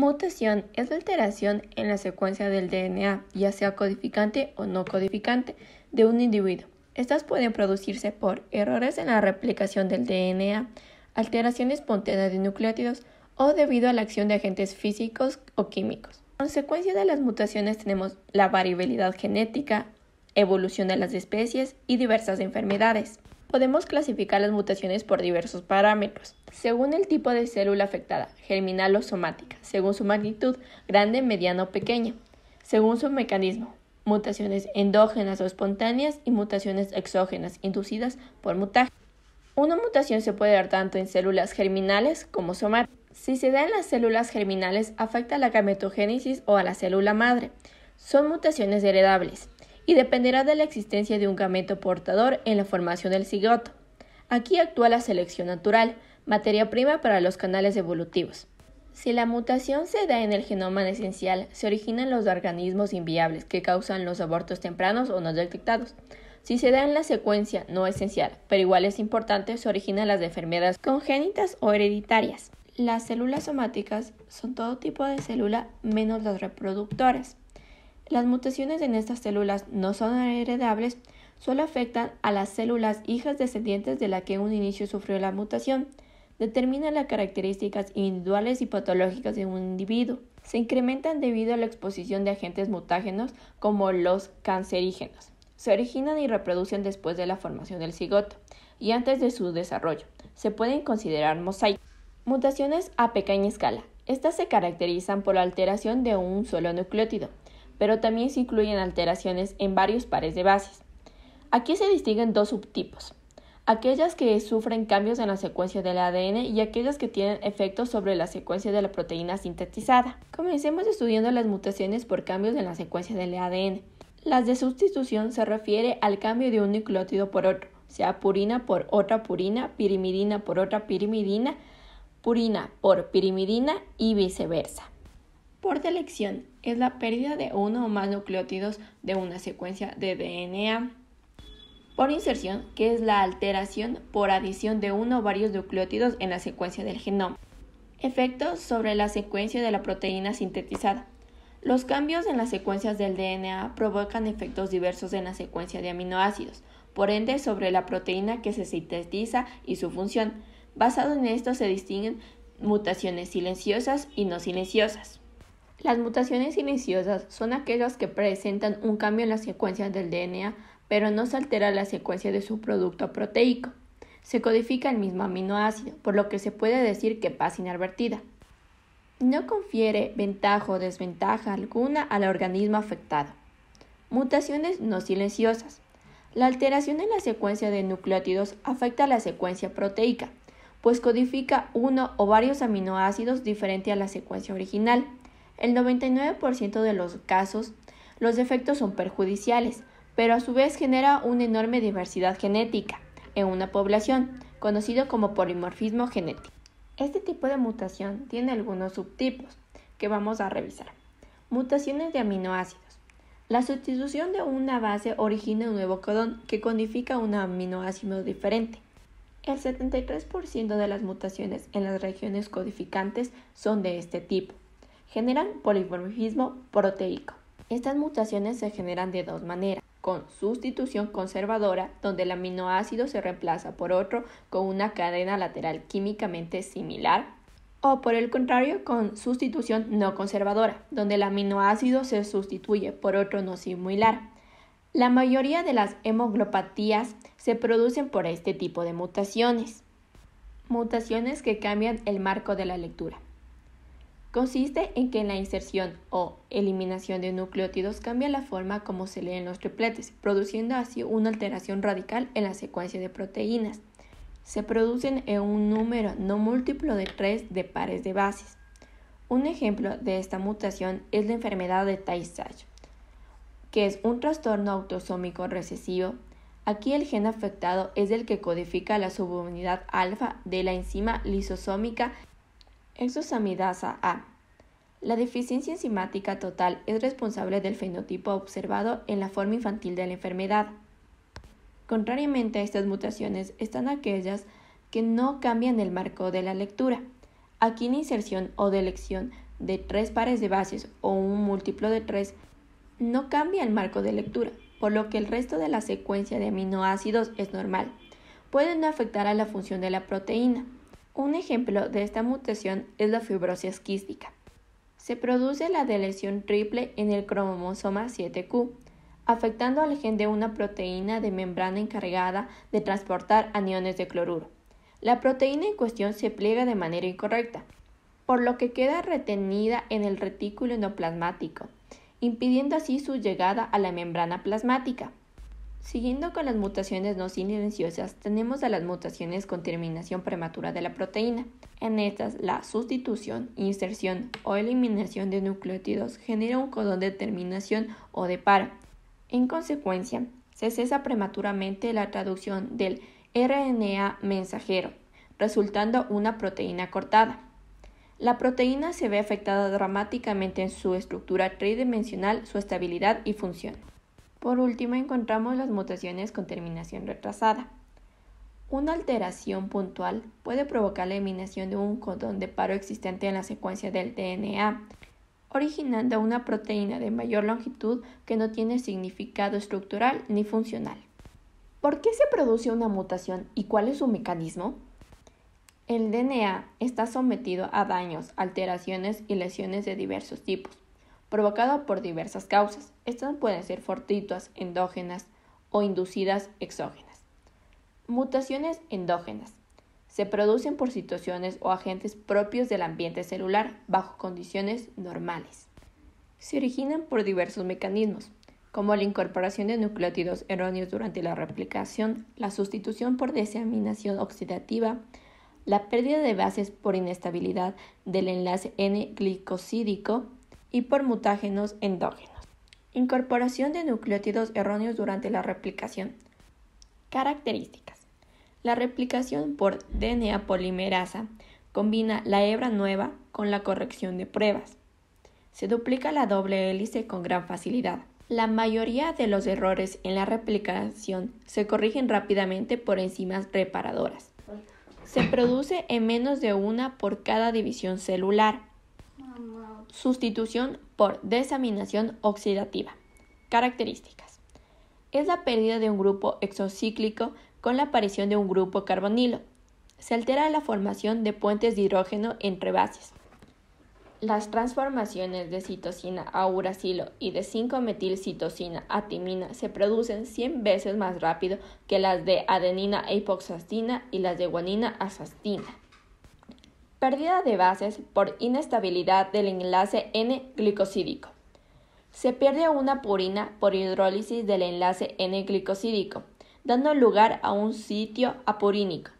Mutación es la alteración en la secuencia del DNA, ya sea codificante o no codificante, de un individuo. Estas pueden producirse por errores en la replicación del DNA, alteraciones espontánea de nucleótidos o debido a la acción de agentes físicos o químicos. consecuencia de las mutaciones tenemos la variabilidad genética, evolución de las especies y diversas enfermedades. Podemos clasificar las mutaciones por diversos parámetros, según el tipo de célula afectada, germinal o somática, según su magnitud, grande, mediana o pequeña, según su mecanismo, mutaciones endógenas o espontáneas y mutaciones exógenas inducidas por mutaje. Una mutación se puede dar tanto en células germinales como somáticas. Si se da en las células germinales, afecta a la gametogénesis o a la célula madre. Son mutaciones heredables y dependerá de la existencia de un gameto portador en la formación del cigoto. Aquí actúa la selección natural, materia prima para los canales evolutivos. Si la mutación se da en el genoma esencial, se originan los organismos inviables que causan los abortos tempranos o no detectados. Si se da en la secuencia no esencial, pero igual es importante, se originan las enfermedades congénitas o hereditarias. Las células somáticas son todo tipo de célula menos las reproductoras. Las mutaciones en estas células no son heredables, solo afectan a las células hijas descendientes de la que en un inicio sufrió la mutación. determinan las características individuales y patológicas de un individuo. Se incrementan debido a la exposición de agentes mutágenos como los cancerígenos. Se originan y reproducen después de la formación del cigoto y antes de su desarrollo. Se pueden considerar mosaicos. Mutaciones a pequeña escala. Estas se caracterizan por la alteración de un solo nucleótido, pero también se incluyen alteraciones en varios pares de bases. Aquí se distinguen dos subtipos, aquellas que sufren cambios en la secuencia del ADN y aquellas que tienen efectos sobre la secuencia de la proteína sintetizada. Comencemos estudiando las mutaciones por cambios en la secuencia del ADN. Las de sustitución se refiere al cambio de un nucleótido por otro, sea purina por otra purina, pirimidina por otra pirimidina, purina por pirimidina y viceversa. Por delección, es la pérdida de uno o más nucleótidos de una secuencia de DNA. Por inserción, que es la alteración por adición de uno o varios nucleótidos en la secuencia del genoma. Efectos sobre la secuencia de la proteína sintetizada. Los cambios en las secuencias del DNA provocan efectos diversos en la secuencia de aminoácidos, por ende sobre la proteína que se sintetiza y su función. Basado en esto se distinguen mutaciones silenciosas y no silenciosas. Las mutaciones silenciosas son aquellas que presentan un cambio en las secuencias del DNA, pero no se altera la secuencia de su producto proteico. Se codifica el mismo aminoácido, por lo que se puede decir que pasa inadvertida. No confiere ventaja o desventaja alguna al organismo afectado. Mutaciones no silenciosas. La alteración en la secuencia de nucleótidos afecta la secuencia proteica, pues codifica uno o varios aminoácidos diferente a la secuencia original. El 99% de los casos, los defectos son perjudiciales, pero a su vez genera una enorme diversidad genética en una población, conocido como polimorfismo genético. Este tipo de mutación tiene algunos subtipos que vamos a revisar. Mutaciones de aminoácidos. La sustitución de una base origina un nuevo codón que codifica un aminoácido diferente. El 73% de las mutaciones en las regiones codificantes son de este tipo generan polimorfismo proteico. Estas mutaciones se generan de dos maneras, con sustitución conservadora, donde el aminoácido se reemplaza por otro con una cadena lateral químicamente similar, o por el contrario, con sustitución no conservadora, donde el aminoácido se sustituye por otro no similar. La mayoría de las hemoglopatías se producen por este tipo de mutaciones. Mutaciones que cambian el marco de la lectura. Consiste en que la inserción o eliminación de nucleótidos cambia la forma como se leen los tripletes, produciendo así una alteración radical en la secuencia de proteínas. Se producen en un número no múltiplo de tres de pares de bases. Un ejemplo de esta mutación es la enfermedad de Tay-Sachs, que es un trastorno autosómico recesivo. Aquí el gen afectado es el que codifica la subunidad alfa de la enzima lisosómica Exosamidasa A. La deficiencia enzimática total es responsable del fenotipo observado en la forma infantil de la enfermedad. Contrariamente a estas mutaciones están aquellas que no cambian el marco de la lectura. Aquí la inserción o delección de tres pares de bases o un múltiplo de tres no cambia el marco de lectura, por lo que el resto de la secuencia de aminoácidos es normal. Pueden no afectar a la función de la proteína. Un ejemplo de esta mutación es la fibrosis quística. Se produce la deleción triple en el cromosoma 7Q, afectando al gen de una proteína de membrana encargada de transportar aniones de cloruro. La proteína en cuestión se pliega de manera incorrecta, por lo que queda retenida en el retículo endoplasmático, impidiendo así su llegada a la membrana plasmática. Siguiendo con las mutaciones no silenciosas, tenemos a las mutaciones con terminación prematura de la proteína. En estas, la sustitución, inserción o eliminación de nucleótidos genera un codón de terminación o de par. En consecuencia, se cesa prematuramente la traducción del RNA mensajero, resultando una proteína cortada. La proteína se ve afectada dramáticamente en su estructura tridimensional, su estabilidad y función. Por último, encontramos las mutaciones con terminación retrasada. Una alteración puntual puede provocar la eliminación de un codón de paro existente en la secuencia del DNA, originando una proteína de mayor longitud que no tiene significado estructural ni funcional. ¿Por qué se produce una mutación y cuál es su mecanismo? El DNA está sometido a daños, alteraciones y lesiones de diversos tipos, provocado por diversas causas. Estas pueden ser fortuitas, endógenas o inducidas exógenas. Mutaciones endógenas. Se producen por situaciones o agentes propios del ambiente celular bajo condiciones normales. Se originan por diversos mecanismos, como la incorporación de nucleótidos erróneos durante la replicación, la sustitución por desaminación oxidativa, la pérdida de bases por inestabilidad del enlace N-glicosídico, y por mutágenos endógenos. Incorporación de nucleótidos erróneos durante la replicación. Características. La replicación por DNA polimerasa combina la hebra nueva con la corrección de pruebas. Se duplica la doble hélice con gran facilidad. La mayoría de los errores en la replicación se corrigen rápidamente por enzimas reparadoras. Se produce en menos de una por cada división celular. Sustitución por desaminación oxidativa. Características. Es la pérdida de un grupo exocíclico con la aparición de un grupo carbonilo. Se altera la formación de puentes de hidrógeno entre bases. Las transformaciones de citosina a uracilo y de 5-metilcitosina a timina se producen 100 veces más rápido que las de adenina a e hipoxastina y las de guanina a sastina pérdida de bases por inestabilidad del enlace N-glicosídico. Se pierde una purina por hidrólisis del enlace N-glicosídico, dando lugar a un sitio apurínico.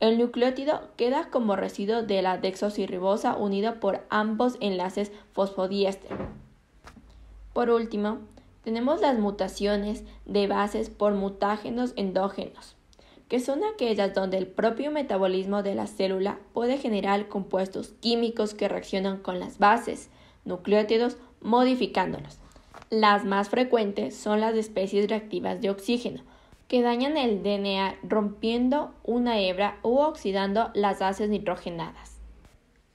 El nucleótido queda como residuo de la dexosirribosa unido por ambos enlaces fosfodiéster. Por último, tenemos las mutaciones de bases por mutágenos endógenos que son aquellas donde el propio metabolismo de la célula puede generar compuestos químicos que reaccionan con las bases, nucleótidos, modificándolos. Las más frecuentes son las especies reactivas de oxígeno, que dañan el DNA rompiendo una hebra u oxidando las bases nitrogenadas.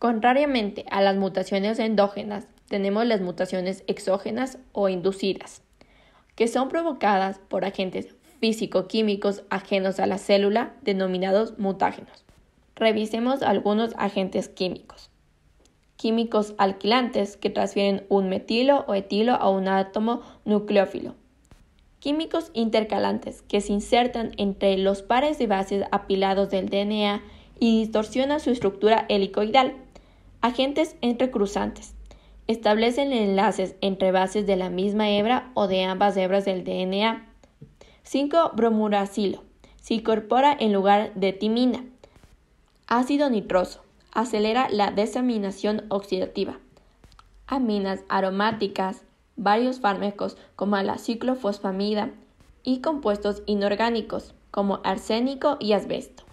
Contrariamente a las mutaciones endógenas, tenemos las mutaciones exógenas o inducidas, que son provocadas por agentes físico-químicos ajenos a la célula, denominados mutágenos. Revisemos algunos agentes químicos. Químicos alquilantes que transfieren un metilo o etilo a un átomo nucleófilo. Químicos intercalantes que se insertan entre los pares de bases apilados del DNA y distorsionan su estructura helicoidal. Agentes entrecruzantes establecen enlaces entre bases de la misma hebra o de ambas hebras del DNA 5. Bromuracilo. Se incorpora en lugar de timina. Ácido nitroso. Acelera la desaminación oxidativa. Aminas aromáticas, varios fármacos como la ciclofosfamida y compuestos inorgánicos como arsénico y asbesto.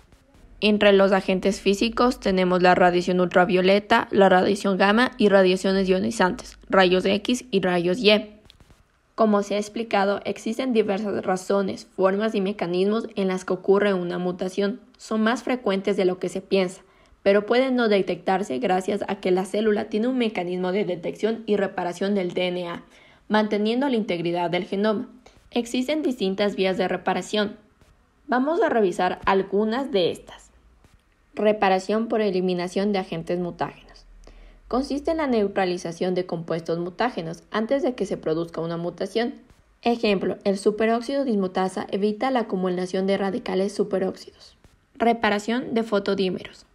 Entre los agentes físicos tenemos la radiación ultravioleta, la radiación gamma y radiaciones ionizantes, rayos X y rayos Y. Como se ha explicado, existen diversas razones, formas y mecanismos en las que ocurre una mutación. Son más frecuentes de lo que se piensa, pero pueden no detectarse gracias a que la célula tiene un mecanismo de detección y reparación del DNA, manteniendo la integridad del genoma. Existen distintas vías de reparación. Vamos a revisar algunas de estas. Reparación por eliminación de agentes mutágenos consiste en la neutralización de compuestos mutágenos antes de que se produzca una mutación. Ejemplo, el superóxido dismutasa evita la acumulación de radicales superóxidos. Reparación de fotodímeros.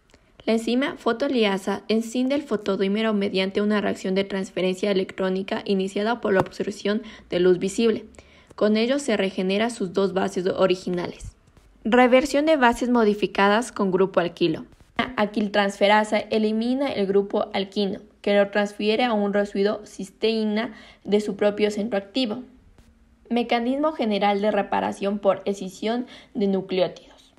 La enzima fotoliasa encinde el fotodímero mediante una reacción de transferencia electrónica iniciada por la absorción de luz visible. Con ello se regenera sus dos bases originales. Reversión de bases modificadas con grupo alquilo. Aquiltransferasa elimina el grupo alquino, que lo transfiere a un residuo cisteína de su propio centro activo. Mecanismo general de reparación por escisión de nucleótidos.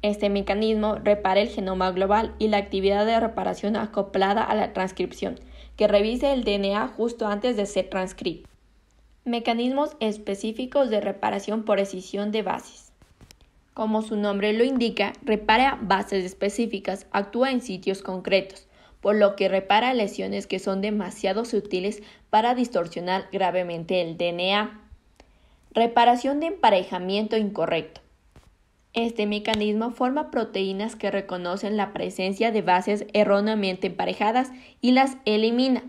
Este mecanismo repara el genoma global y la actividad de reparación acoplada a la transcripción, que revise el DNA justo antes de ser transcrito. Mecanismos específicos de reparación por escisión de bases. Como su nombre lo indica, repara bases específicas, actúa en sitios concretos, por lo que repara lesiones que son demasiado sutiles para distorsionar gravemente el DNA. Reparación de emparejamiento incorrecto. Este mecanismo forma proteínas que reconocen la presencia de bases erróneamente emparejadas y las elimina.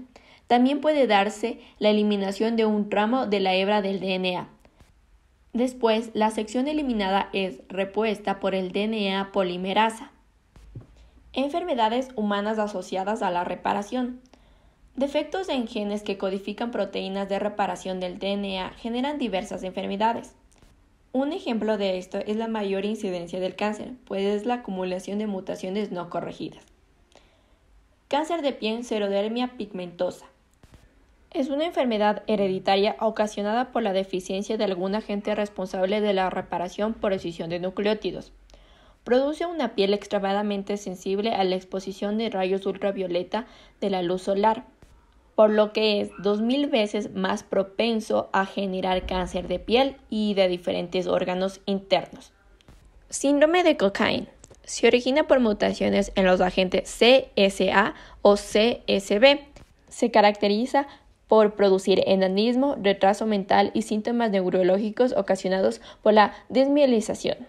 También puede darse la eliminación de un tramo de la hebra del DNA, Después, la sección eliminada es repuesta por el DNA polimerasa. Enfermedades humanas asociadas a la reparación. Defectos en genes que codifican proteínas de reparación del DNA generan diversas enfermedades. Un ejemplo de esto es la mayor incidencia del cáncer, pues es la acumulación de mutaciones no corregidas. Cáncer de piel, serodermia pigmentosa. Es una enfermedad hereditaria ocasionada por la deficiencia de algún agente responsable de la reparación por escisión de nucleótidos. Produce una piel extremadamente sensible a la exposición de rayos ultravioleta de la luz solar, por lo que es 2000 veces más propenso a generar cáncer de piel y de diferentes órganos internos. Síndrome de cocaína. Se origina por mutaciones en los agentes CSA o CSB. Se caracteriza por producir enanismo, retraso mental y síntomas neurológicos ocasionados por la desmielización.